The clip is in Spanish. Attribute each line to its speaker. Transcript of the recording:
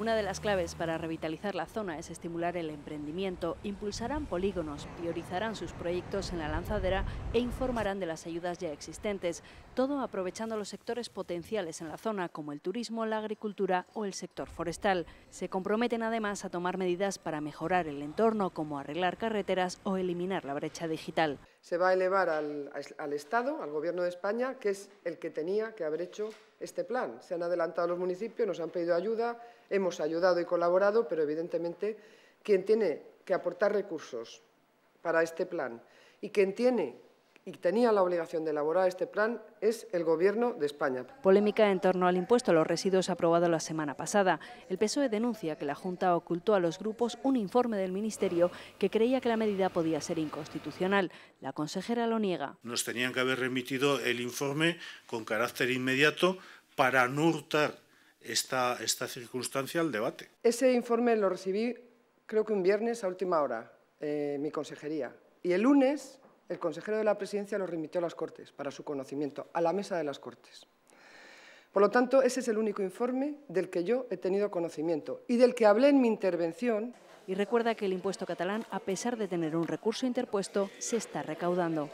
Speaker 1: Una de las claves para revitalizar la zona es estimular el emprendimiento, impulsarán polígonos, priorizarán sus proyectos en la lanzadera e informarán de las ayudas ya existentes, todo aprovechando los sectores potenciales en la zona como el turismo, la agricultura o el sector forestal. Se comprometen además a tomar medidas para mejorar el entorno como arreglar carreteras o eliminar la brecha digital.
Speaker 2: Se va a elevar al, Estado, al Gobierno de España, que es el que tenía que haber hecho este plan. Se han adelantado los municipios, nos han pedido ayuda, hemos hemos ayudado y colaborado, pero evidentemente quien tiene que aportar recursos para este plan y quien tiene y tenía la obligación de elaborar este plan es el Gobierno de España.
Speaker 1: Polémica en torno al impuesto a los residuos aprobado la semana pasada. El PSOE denuncia que la Junta ocultó a los grupos un informe del Ministerio que creía que la medida podía ser inconstitucional. La consejera lo niega.
Speaker 3: Nos tenían que haber remitido el informe con carácter inmediato para no hurtar esta, esta circunstancia al debate.
Speaker 2: Ese informe lo recibí creo que un viernes a última hora, eh, mi consejería. Y el lunes el consejero de la presidencia lo remitió a las Cortes para su conocimiento, a la mesa de las Cortes. Por lo tanto, ese es el único informe del que yo he tenido conocimiento y del que hablé en mi intervención.
Speaker 1: Y recuerda que el impuesto catalán, a pesar de tener un recurso interpuesto, se está recaudando.